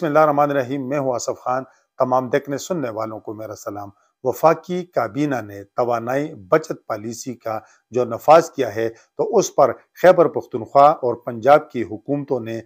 रहीम मैं हूँ आसफ़ खान तमाम देखने सुनने वालों को मेरा सलाम वफाकी काबीना ने तोानाई बचत पॉलिसी का जो नफाज किया है तो उस पर खैबर पुख्तनख्वा और पंजाब की हुकूमतों ने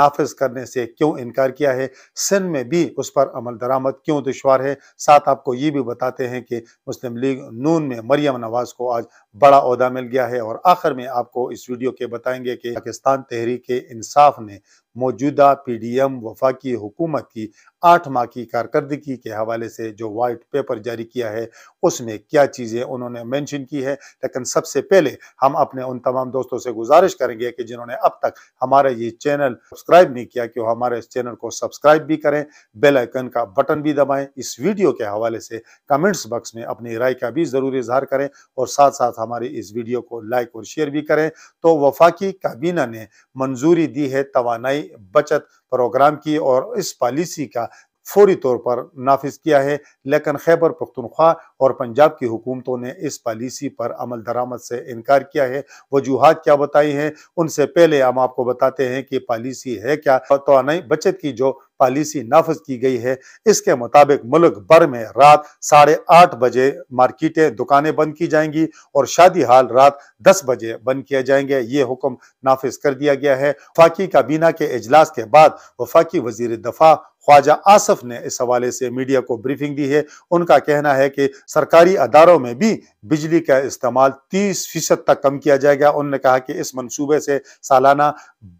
नाफज करने से क्यों इनकार किया है सिंध में भी उस पर अमल दरामद क्यों दुशवार है साथ आपको ये भी बताते हैं कि मुस्लिम लीग नून में मरियम नवाज को आज बड़ा अहदा मिल गया है और आखिर में आपको इस वीडियो के बताएंगे कि पाकिस्तान तहरीक इंसाफ ने मौजूदा पी डी एम वफाकी हुकूमत की आठ माह की कारकर्दगी के हवाले से जो वाइट पेपर जारी किया है उसमें क्या चीज़ें उन्होंने मैंशन की है लेकिन सबसे पहले हम अपने उन तमाम दोस्तों से गुजारिश करेंगे कि जिन्होंने अब तक हमारा ये चैनल सब्सक्राइब नहीं किया कि वो हमारे इस चैनल को सब्सक्राइब भी करें बेलाइकन का बटन भी दबाएं इस वीडियो के हवाले से कमेंट्स बक्स में अपनी राय का भी ज़रूर इजहार करें और साथ साथ हमारी इस वीडियो को लाइक और शेयर भी करें तो वफाकी काबीना ने मंजूरी दी है तोानाई बचत प्रोग्राम की और इस पॉलिसी का फौरी तौर पर नाफिज किया है लेकिन खैबर पख्तनख्वा और पंजाब की हुकूमतों ने इस पॉलिसी पर अमल दरामद से इनकार किया है वजूहत क्या बताई हैं उनसे पहले हम आपको बताते हैं कि पॉलिसी है क्या तो बचत की जो पॉलिसी नाफज की गई है इसके मुताबिक मुल्क भर में रात साढ़े आठ बजे मार्केटें दुकानें बंद की जाएंगी और शादी हाल रात दस बजे बंद किए जाएंगे ये हुक्म नाफिज कर दिया गया है वफाकी काबीना के अजलास के बाद वफाकी वजीर दफा ख्वाजा आसफ ने इस हवाले से मीडिया को ब्रीफिंग दी है उनका कहना है कि सरकारी अदारों में भी बिजली का इस्तेमाल तीस फीसद तक कम किया जाएगा उन्होंने कहा कि इस मनसूबे से सालाना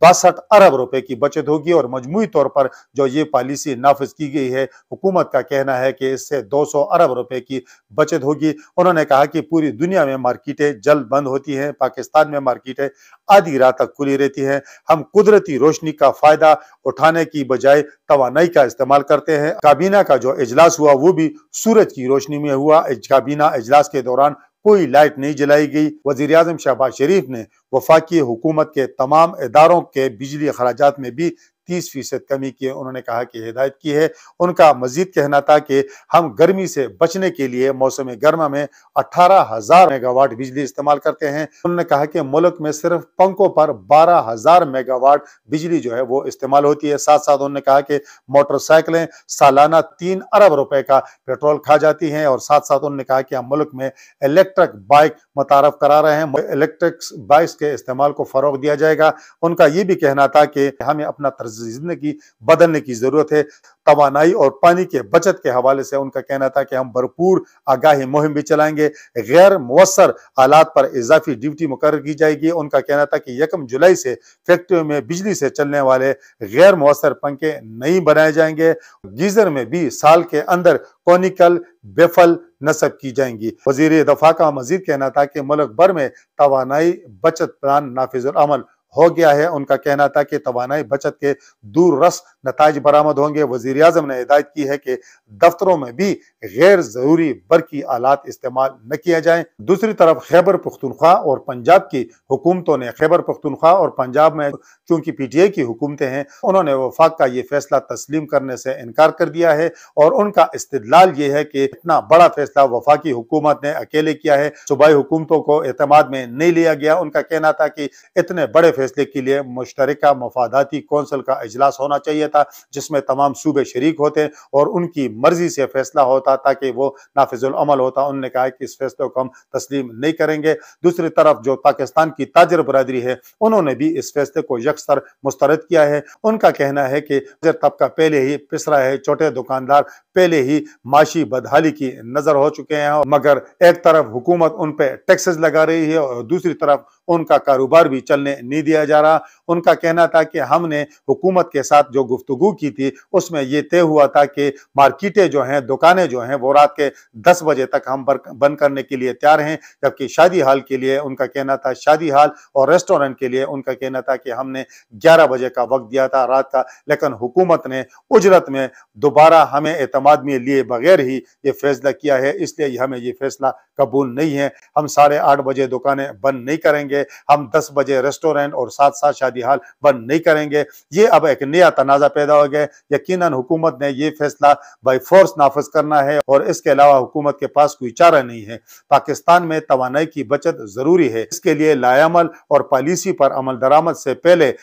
बासठ अरब रुपए की बचत होगी और मजमू तौर पर जो ये पॉलिसी नाफज की गई है हुकूमत का कहना है कि इससे दो सौ अरब रुपए की बचत होगी उन्होंने कहा कि पूरी दुनिया में मार्केटें जल्द बंद होती हैं पाकिस्तान में मार्केटें आधी रात तक खुली रहती हैं हम कुदरती रोशनी का फायदा उठाने की बजाय तो का इस्तेमाल करते हैं काबीना का जो इजलास हुआ वो भी सूरज की रोशनी में हुआ काबीना इजलास के दौरान कोई लाइट नहीं जलाई गई वजीर अजम शहबाज शरीफ ने वफाकी हुकूमत के तमाम इदारों के बिजली अखराज में भी तीस फीसद कमी की उन्होंने कहा कि हिदायत की है उनका मजीद कहना था कि हम गर्मी से बचने के लिए मौसम गर्मा में अठारह हजार मेगावाट बिजली इस्तेमाल करते हैं उन्होंने कहा कि मुल्क में सिर्फ पंखों पर बारह हजार मेगावाट बिजली जो है वो इस्तेमाल होती है साथ साथ उन्होंने कहा कि मोटरसाइकिलें सालाना तीन अरब रुपए का पेट्रोल खा जाती हैं और साथ साथ उन्होंने कहा कि हम मुल्क में इलेक्ट्रिक बाइक मुतारफ करा रहे हैं इलेक्ट्रिक बाइक के इस्तेमाल को फरोग दिया जाएगा उनका ये भी कहना था कि हमें अपना तर्ज जिंदगी बदलने की जरूरत है तोानाई और पानी के बचत के हवाले से उनका कहना था कि हम भरपूर आगाही मुहिम भी चलाएंगे गैर मवसर आलात पर इजाफी ड्यूटी मुकर की जाएगी उनका कहना था कि यकम जुलाई से फैक्ट्रियों में बिजली से चलने वाले गैर मवसर पंखे नहीं बनाए जाएंगे गीजर में भी साल के अंदर कॉनिकल बेफल नसब की जाएंगी वजीर दफा का मजीद कहना था कि मुल्क भर में तोानाई बचत प्लान नाफिजुलमल हो गया है उनका कहना था कि तोानाई बचत के दूररस नतज बरामद होंगे वजीर अजम ने हिदायत की है कि दफ्तरों में भी गैर जरूरी बरकी आलात इस्तेमाल न किया जाए दूसरी तरफ खैबर पुख्तनख्वा और पंजाब की हुकूमतों ने खैबर पुख्तनख्वा और पंजाब में चूंकि पी टी ए की हुकूमतें हैं उन्होंने वफाक का ये फैसला तस्लीम करने से इनकार कर दिया है और उनका इस्तलाल ये है कि इतना बड़ा फैसला वफाकी हुकूमत ने अकेले किया है सूबाई हुकूमतों को एतमाद में नहीं लिया गया उनका कहना था कि इतने बड़े फैसले के लिए मुश्तर मफादाती कौंसिल का अजलास होना चाहिए था जिसमें तमाम सूबे शरीक होते और उनकी मर्जी से फैसला होता ताकि वो नाफिजुलमल होता उन्होंने कहा कि इस फैसले को हम तस्लीम नहीं करेंगे दूसरी तरफ जो पाकिस्तान की ताजर बरदरी है उन्होंने भी इस फैसले को यकसर मुस्तरद किया है उनका कहना है कि तबका पहले ही पिसरा है छोटे दुकानदार पहले ही माशी बदहाली की नजर हो चुके हैं मगर एक तरफ हुकूमत उन पर टैक्सेस लगा रही है और दूसरी तरफ उनका कारोबार भी चलने नहीं दिया जा रहा उनका कहना था कि हमने हुकूमत के साथ जो गुफ्तगु की थी उसमें ये तय हुआ था कि मार्केटें जो हैं दुकानें जो हैं वो रात के दस बजे तक हम बंद करने के लिए तैयार हैं जबकि शादी हाल के लिए उनका कहना था शादी हाल और रेस्टोरेंट के लिए उनका कहना था कि हमने ग्यारह बजे का वक्त दिया था रात का लेकिन हुकूमत ने उजरत में दोबारा हमें अतमाद में लिए बगैर ही ये फैसला किया है इसलिए हमें ये फैसला कबूल नहीं है हम साढ़े आठ बजे दुकानें बंद नहीं करेंगे हम दस बजे रेस्टोरेंट और साथ साथ शादी हाल बंद नहीं करेंगे ये अब एक नया तनाजा पैदा हो गया यकीन हुकूमत ने यह फैसला बाई फोर्स नाफज करना है और इसके अलावा हुकूमत के पास कोई चारा नहीं है पाकिस्तान में तोानाई की बचत जरूरी है इसके लिए लायामल और पॉलिसी पर अमल दरामद से पहले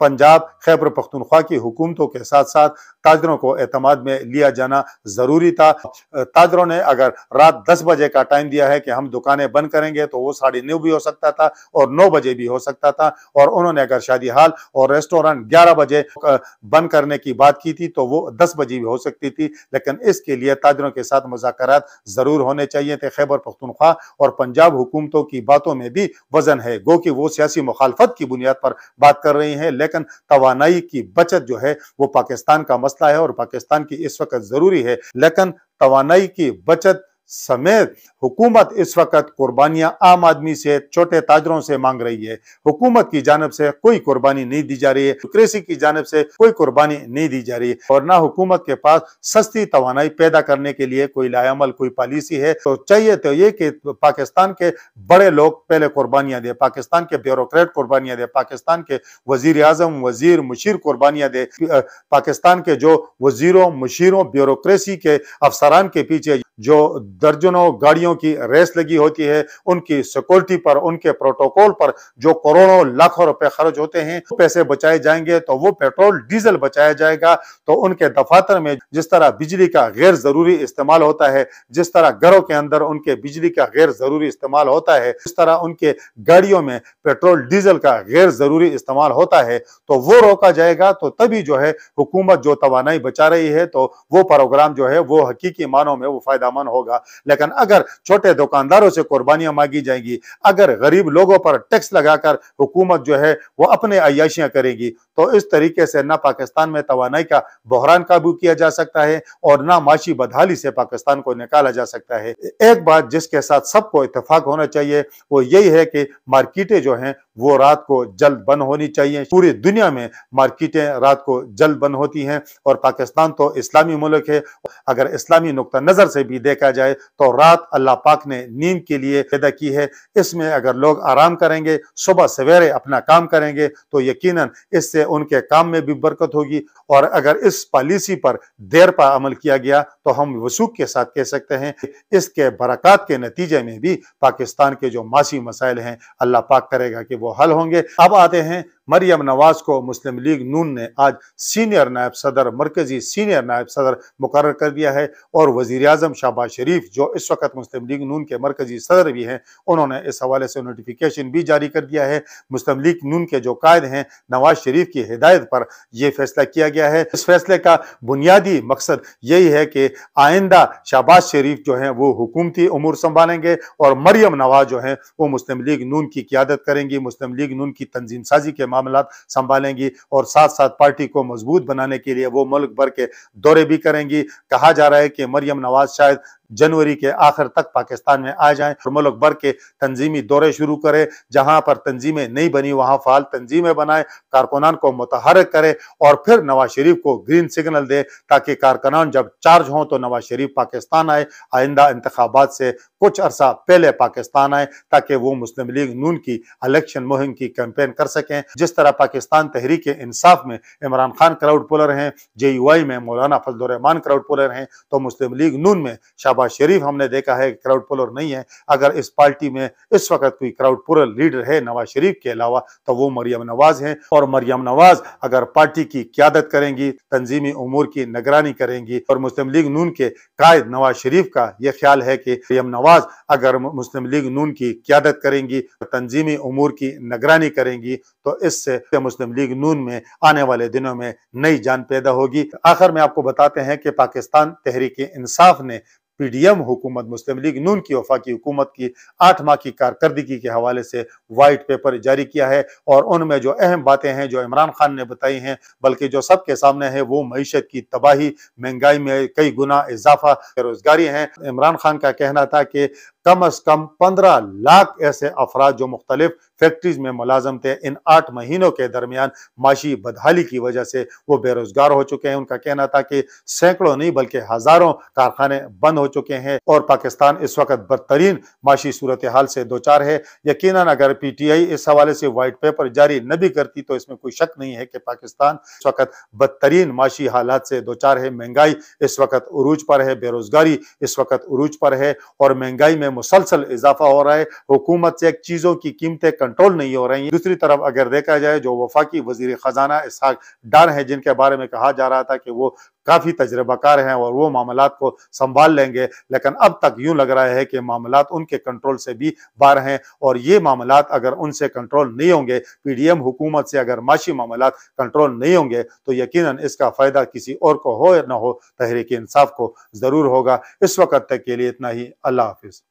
पंजाब खैबर पख्तनख्वा की हुकूमतों के साथ साथ ताजरों को अहतमाद में लिया जाना ज़रूरी था ताजरों ने अगर रात दस बजे का टाइम दिया है कि हम दुकानें बंद करेंगे तो वो साढ़े नौ भी हो सकता था और नौ बजे भी हो सकता था और उन्होंने अगर शादी हाल और रेस्टोरेंट ग्यारह बजे बंद करने की बात की थी तो वो दस बजे भी हो सकती थी लेकिन इसके लिए ताजरों के साथ मुजाकर ज़रूर होने चाहिए थे खैबर पख्तनख्वा और पंजाब हुकूमतों की बातों में भी वजन है गो कि वो सियासी मुखालफत की बुनियाद पर बात कर रही है हैं लेकिन तोानाई की बचत जो है वो पाकिस्तान का मसला है और पाकिस्तान की इस वक्त ज़रूरी है लेकिन तोानाई की बचत समेत हुकूमत इस वक्त कुर्बानियां आम आदमी से छोटे ताजरों से मांग रही है हुकूमत की जानब से कोई कुर्बानी नहीं दी जा रही है क्रेसी की जानब से कोई कुर्बानी नहीं दी जा रही है और ना हुकूमत के पास सस्ती तोानाई पैदा करने के लिए कोई लायामल कोई पॉलिसी है तो चाहिए तो ये कि पाकिस्तान के बड़े लोग पहले कुर्बानियां दे पाकिस्तान के ब्यूरोक्रेट कुर्बानियां दे पाकिस्तान के वजीर आजम वजीर मुशीर कुर्बानियां दे पाकिस्तान के जो वजीरों मुशीरों ब्यूरोक्रेसी के अफसरान के पीछे जो दर्जनों गाड़ियों की रेस लगी होती है उनकी सिक्योरिटी पर उनके प्रोटोकॉल पर जो करोड़ों लाखों रुपए खर्च होते हैं पैसे बचाए जाएंगे तो वो पेट्रोल डीजल बचाया जाएगा तो उनके दफातर में जिस तरह बिजली का गैर जरूरी इस्तेमाल होता है जिस तरह घरों के अंदर उनके बिजली का गैर जरूरी इस्तेमाल होता है जिस तरह उनके गाड़ियों में पेट्रोल डीजल का गैर जरूरी इस्तेमाल होता है तो वो रोका जाएगा तो तभी जो है हुकूमत जो तो बचा रही है तो वो प्रोग्राम जो है वो हकीकी मानों में वो फायदा मंद होगा लेकिन अगर छोटे दुकानदारों से कुर्बानियां मांगी जाएंगी अगर गरीब लोगों पर टैक्स लगाकर हुकूमत जो है वो अपने अयाशियां करेगी तो इस तरीके से ना पाकिस्तान में तोानाई का बहरान काबू किया जा सकता है और ना माशी बदहाली से पाकिस्तान को निकाला जा सकता है एक बात जिसके साथ सबको इतफाक होना चाहिए वो यही है कि मार्किटें जो हैं वो रात को जल्द बंद होनी चाहिए पूरी दुनिया में मार्केटें रात को जल्द बंद होती हैं और पाकिस्तान तो इस्लामी मुल्क है अगर इस्लामी नुकता नज़र से भी देखा जाए तो रात अल्लाह पाक ने नींद के लिए पैदा की है इसमें अगर लोग आराम करेंगे सुबह सवेरे अपना काम करेंगे तो यकीन इससे उनके काम में भी बरकत होगी और अगर इस पॉलिसी पर देर पर अमल किया गया तो हम वसूख के साथ कह सकते हैं इसके बरकत के नतीजे में भी पाकिस्तान के जो मासी मसाइल हैं अल्लाह पाक करेगा कि वो वो हल होंगे अब आते हैं मरियम नवाज को मुस्लिम लीग नून ने आज सीनियर नायब सदर मरकजी सीनियर नायब सदर मुकर कर दिया है और वजीर अजम शहबाज शरीफ जो इस वक्त मुस्लिम लीग नून के मरकजी सदर भी हैं उन्होंने इस हवाले से नोटिफिकेशन भी जारी कर दिया है मुस्लिम लीग नून के जो कायद हैं नवाज शरीफ की हिदायत पर यह फैसला किया गया है इस फैसले का बुनियादी मकसद यही है कि आइंदा शहबाज शरीफ जो हैं वो हुकूमती उमूर संभालेंगे और मरियम नवाज जो हैं वो मुस्लिम लीग नून की क्यादत करेंगी मुस्लिम लीग नून की तंजीम साजी के मामला संभालेंगी और साथ साथ पार्टी को मजबूत बनाने के लिए वो मुल्क भर के दौरे भी करेंगी कहा जा रहा है कि मरियम नवाज शायद जनवरी के आखिर तक पाकिस्तान में आ जाए और मुल्क भर के तंजीमी दौरे शुरू करें जहां पर तंजीमें नहीं बनी वहां फाल तंजीमें बनाए कारकुनान को मुतहरक करें और फिर नवाज शरीफ को ग्रीन सिग्नल दे ताकि कारकुनान जब चार्ज हों तो नवाज शरीफ पाकिस्तान आए आइंदा इंतबात से कुछ अरसा पहले पाकिस्तान आए ताकि वो मुस्लिम लीग नून की इलेक्शन मुहिम की कैंपेन कर सकें जिस तरह पाकिस्तान तहरीक इंसाफ में इमरान खान क्राउड पुलर हैं जे यू आई में मौलाना फजलरहमान रहमान क्राउड पुलर हैं तो मुस्लिम लीग नून में शाह शहबाज शरीफ हमने देखा है क्राउड पुलर नहीं है अगर इस पार्टी में इस वक्त कोई क्राउड पुलर लीडर है नवाज शरीफ के अलावा तो वो मरियम नवाज हैं और मरियम नवाज अगर पार्टी की क्यादत करेंगी तंजीमी उमूर की निगरानी करेंगी और मुस्लिम लीग नून के कायद नवाज शरीफ का यह ख्याल है कि मरियम नवाज अगर मुस्लिम लीग नून की क्यादत करेंगी तंजीमी उमूर की निगरानी करेंगी तो इससे मुस्लिम लीग नून में आने वाले दिनों में नई जान पैदा होगी आखिर में आपको बताते हैं कि पाकिस्तान तहरीक इंसाफ ने एम हुकूमत मुस्लिम लीग नून की वफाकी हुकूमत की आठ माह की कारकर्दगी के हवाले से वाइट पेपर जारी किया है और उनमें जो अहम बातें हैं जो इमरान खान ने बताई हैं बल्कि जो सबके सामने है वो मीशत की तबाही महंगाई में कई गुना इजाफा बेरोजगारी है इमरान खान का कहना था कि कम अज कम पंद्रह लाख ऐसे अफराद जो मुख्तलिफ फैक्ट्रीज में मुलाजम थे इन आठ महीनों के दरमियान माशी बदहाली की वजह से वो बेरोजगार हो चुके हैं उनका कहना था कि सैकड़ों नहीं बल्कि हजारों कारखाने बंद हो चुके हैं और पाकिस्तान इस वक्त बदतरीन माशी सूरत हाल से दो चार है यकीन अगर पी टी आई इस हवाले से वाइट पेपर जारी न भी करती तो इसमें कोई शक नहीं है कि पाकिस्तान इस वक्त बदतरीन माशी हालात से दो चार है महंगाई इस वक्त अरूज पर है बेरोजगारी इस वक्त अरूज पर है और महंगाई में मुसलसल इजाफा हो रहा है हुकूमत से चीज़ों की कीमतें कंट्रोल नहीं हो रही दूसरी तरफ अगर देखा जाए जो वफाकी वजीर खजाना इसहाक डर है जिनके बारे में कहा जा रहा था कि वो काफ़ी तजर्बाकार हैं और वो मामला को संभाल लेंगे लेकिन अब तक यूं लग रहा है कि मामला उनके कंट्रोल से भी बाहर हैं और ये मामला अगर उनसे कंट्रोल नहीं होंगे पी डी एम हुकूमत से अगर माशी मामला कंट्रोल नहीं होंगे तो यकीन इसका फ़ायदा किसी और को हो या ना हो तहरीक इंसाफ को ज़रूर होगा इस वक्त तक के लिए इतना ही अल्लाह हाफिज़